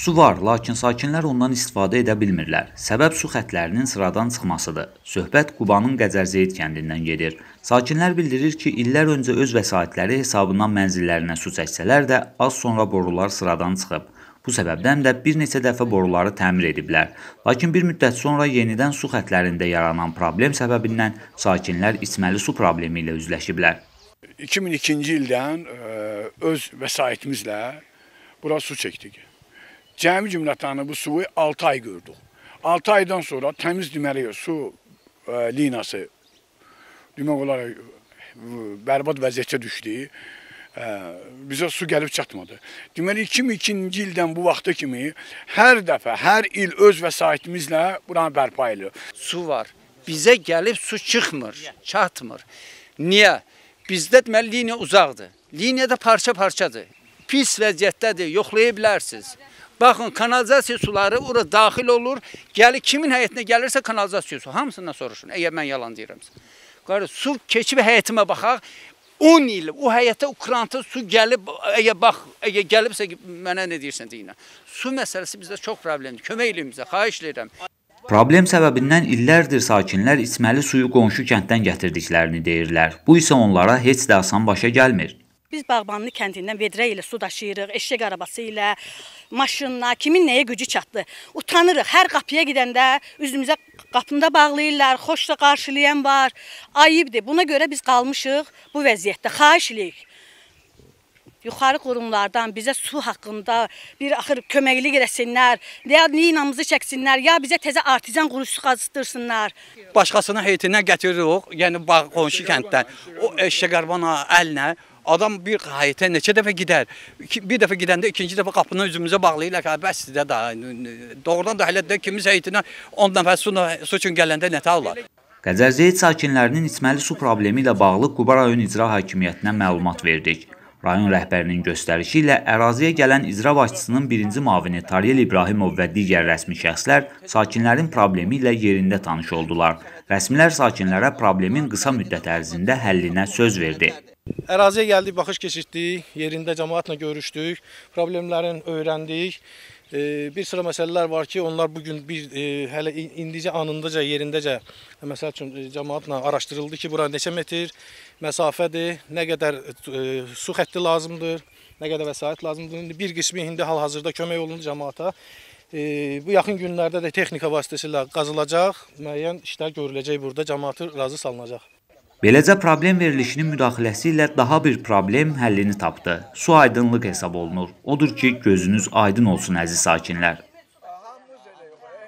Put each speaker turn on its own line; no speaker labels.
Su var, lakin sakinlər ondan istifadə edə bilmirlər. Səbəb su xətlərinin sıradan çıxmasıdır. Söhbət Qubanın Qəzərzeyid kəndindən gedir. Sakinlər bildirir ki, illər öncə öz vəsaitləri hesabından mənzillərinə su çəksələr də az sonra borular sıradan çıxıb. Bu səbəbdən də bir neçə dəfə boruları təmir ediblər. Lakin bir müddət sonra yenidən su xətlərində yaranan problem səbəbindən sakinlər içməli su problemi ilə üzləşiblər.
2002-ci ildən e, öz vəsaitimizlə bura su çəkdik. Cəmi cümlətanı bu suyu 6 ay gördük. 6 aydan sonra təmiz deməli su ə, e, linası demək olaraq e, bərbad vəziyyətə düşdü. Ə, e, bizə su gəlib çatmadı. Deməli 2002-ci ildən bu vaxta kimi hər dəfə,
hər il öz vəsaitimizlə buranı bərpa edirik. Su var. Bizə gəlib su çıxmır, çatmır. Niyə? Bizdə deməli liniya uzaqdır. Liniya da parça-parçadır. Pis vəziyyətdədir, yoxlaya bilərsiniz. Baxın, kanalizasiya suları ora daxil olur. Gəli kimin həyətinə gəlirsə kanalizasiya su. Hamısından soruşun. Əgər mən yalan deyirəmsə. Qardaş, su keçib həyətimə baxaq. 10 il o həyətə o kranta su gəlib, əgər bax, əgər gəlibsə mənə nə deyirsən deyinə. Su məsələsi bizdə çox problemdir. Kömək eləyin bizə, xahiş edirəm.
Problem səbəbindən illərdir sakinlər içməli suyu qonşu kənddən gətirdiklərini deyirlər. Bu isə onlara heç də asan başa gəlmir.
Biz Bağbanlı kəndindən vedrə ilə su daşıyırıq, eşək arabası ilə, maşınla, kimin nəyə gücü çatdı. Utanırıq, hər qapıya gedəndə üzümüzə qapında bağlayırlar, xoşla qarşılayan var. Ayıbdır, buna görə biz qalmışıq bu vəziyyətdə, xaiş iləyik yuxarı qurumlardan bizə su haqqında bir axır köməklik eləsinlər, ya ninamızı çəksinlər, ya bizə təzə artizan qurusu qazdırsınlar.
Başqasının heytindən gətiririk, yəni bağ qonşu kənddən. O eşə qarbana əllə Adam bir həyətə neçə dəfə gedər. Bir dəfə gedəndə ikinci dəfə qapını üzümüzə bağlayırlar ki, bəsdir də da. Doğrudan da hələ də kimisə həyətinə 10 nəfər su, su üçün gələndə nətə alırlar.
Qəzəzeyt sakinlərinin içməli su problemi ilə bağlı Quba rayon icra hakimiyyətinə məlumat verdik. Rayon rəhbərinin göstərişi ilə əraziyə gələn icra başçısının birinci mavini Tariyel İbrahimov və digər rəsmi şəxslər sakinlərin problemi ilə yerində tanış oldular. Rəsmilər sakinlərə problemin qısa müddət ərzində həllinə söz verdi.
Əraziyə gəldik, baxış keçirtdik, yerində cəmaatla görüşdük, problemlərin öyrəndik. Bir sıra məsələlər var ki, onlar bugün bir, e, hələ indicə, anındaca, yerindəcə, məsəl üçün e, cəmaatla araşdırıldı ki, bura neçə metr məsafədir, nə qədər e, su xətti lazımdır, nə qədər vəsait lazımdır. Bir qismi indi hal-hazırda kömək olundu cəmaata. Bu yaxın günlərdə də texnika vasitəsilə qazılacaq, müəyyən işlər görüləcək burada, cəmaatı razı salınacaq.
Beləcə problem verilişinin müdaxiləsi ilə daha bir problem həllini tapdı. Su aydınlıq hesab olunur. Odur ki, gözünüz aydın olsun əziz sakinlər.